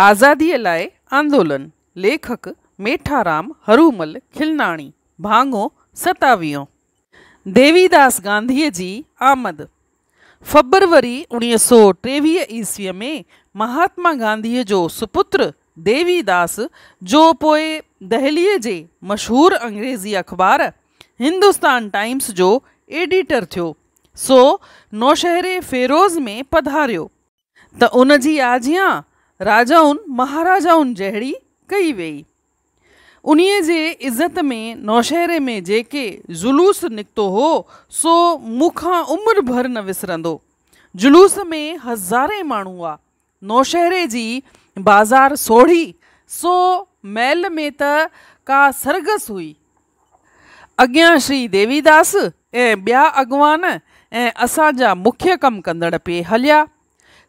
आज़ादी लाइ आंदोलन लेखक मेठाराम हरूमल खिलनाणी भाङो सतावीहो देवीदास गांधीअ जी आमद फबरवरी उणिवीह सौ टेवीह ईस्वीअ में महात्मा गांधीअ जो सुपुत्र देवीदास जो पोइ दहलीअ जे मशहूरु अंग्रेज़ी अख़बार हिंदुस्तान टाइम्स जो एडिटर थियो सो नौशहरे फेरोज़ में पधारियो त उन जी आजियां રાજાઓન મહારાજાઓન जहड़ी कई वही उन्हीं जे इज़त में नौशहरे में जेके जुलूस निकतो हो सो मूंखां उमिरि भर न विसरंदो जुलूस में हज़ारे माण्हू हुआ नौशहरे जी बाज़ार सोढ़ी सो महल में त का सरगस हुई अॻियां श्री देवीदास ऐं ॿिया अॻवान ऐं असांजा मुख्य कमु कंदड़ पे हलिया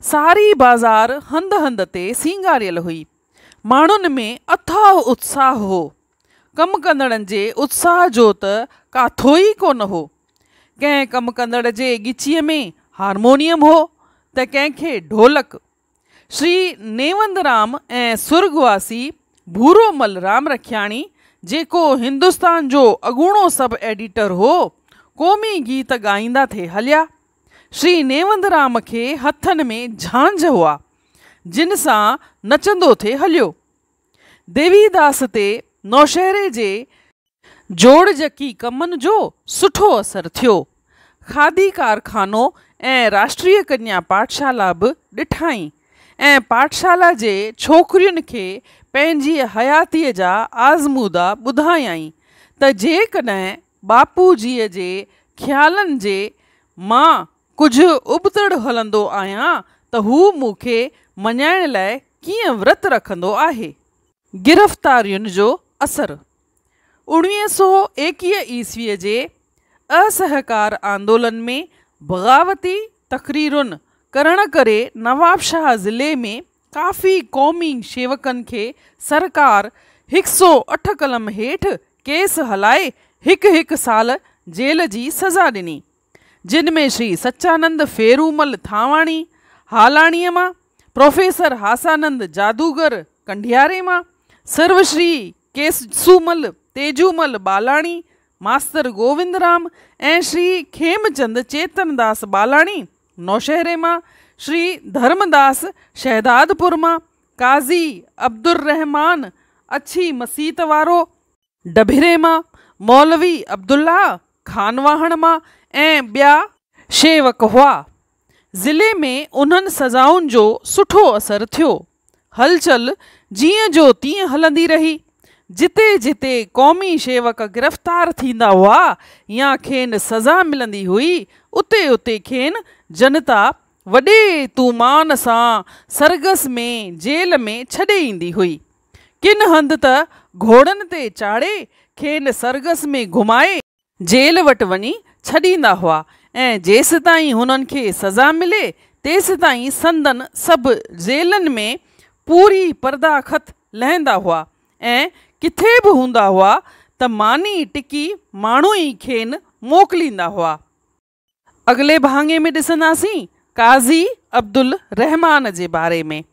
सारी बाज़ार हंध हंध ते सींगारियल हुई माण्हुनि में अथाह उत्साह हो कम कंदड़नि जे उत्साह जो त काथो ई कोन हो कंहिं कमु कंदड़ जे ॻिचीअ में हारमोनियम हो त कंहिंखे ढोलक श्री नेवंदराम ए सुर्गवासी भूरोमल राम रखियाणी जेको हिंदुस्तान जो अगूणो सब एडिटर हो क़ौमी गीत ॻाईंदा थे हलिया श्री नेवंदराम के हथन में झांझ हुआ जिन सां नचंदो थे हलियो देवीदास ते नौशहरे जे जोड़ जकी कमनि जो सुठो असर थियो खादी कारखानो ऐं राष्ट्रीय कन्या पाठशाला भी डिठाई ऐं पाठशाला जे छोकिरियुनि खे पंहिंजी हयातीअ जा आज़मूदा ॿुधायई त जेकॾहिं बापूजीअ जे ख़्यालनि जे मां कुछ उबतड़ हलंदो आहियां त हू मूंखे मञाइण लाइ कीअं विर्तु रखंदो आहे गिरफ़्तारियुनि जो असर उणिवीह सौ एकवीह ईस्वीअ जे असहकार आंदोलन में बग़ावती तकरीरुनि करण करे नवाबशाह ज़िले में काफ़ी क़ौमी शेवकनि खे सरकार हिकु सौ अठ कलम हेठि केस हलाए हिकु हिकु साल जेल जी सज़ा ॾिनी जिनमें श्री सच्चानंद फेरूमल थावाणी हालाणीअ मां प्रोफेसर हासानंद जादूगर कंडियारे मां सर्वश्री केसूमल तेजूमल बालाणी मास्तर गोविंदराम ऐं श्री खेमचंद चेतनदास बालाणी नौशहरे मां श्री धर्मदास शहदादपुर मां काज़ी अब्दुलरहमान अछी मसीत वारो डभिरे मां मौलवी अब्दुल्ला खानवाहण मां ऐं ॿिया शेवक हुआ ज़िले में उन्हनि सज़ाउनि जो सुठो असरु थियो हलचल जीअं जो तीअं हलंदी रही जिते जिते क़ौमी शेवक गिरफ़्तार थींदा हुआ या खेनि सज़ा मिलंदी हुई उते उते खेनि जनता वॾे तूमान सां सरगस में जेल में छॾे ईंदी हुई किन हंधि त घोड़नि ते चाढ़े खेनि सरगस में घुमाए जेल वटि वञी छॾींदा हुआ ऐं जेसि ताईं हुननि सज़ा मिले तेसि ताईं संदन सभु जेलनि में पूरी पर्दाखत लहंदा हुआ ऐं किथे बि हूंदा हुआ त मानी टिकी माण्हू ई खेनि मोकिलींदा हुआ अगले भांगे में ॾिसंदासीं काज़ी अब्दुल रहमान के बारे में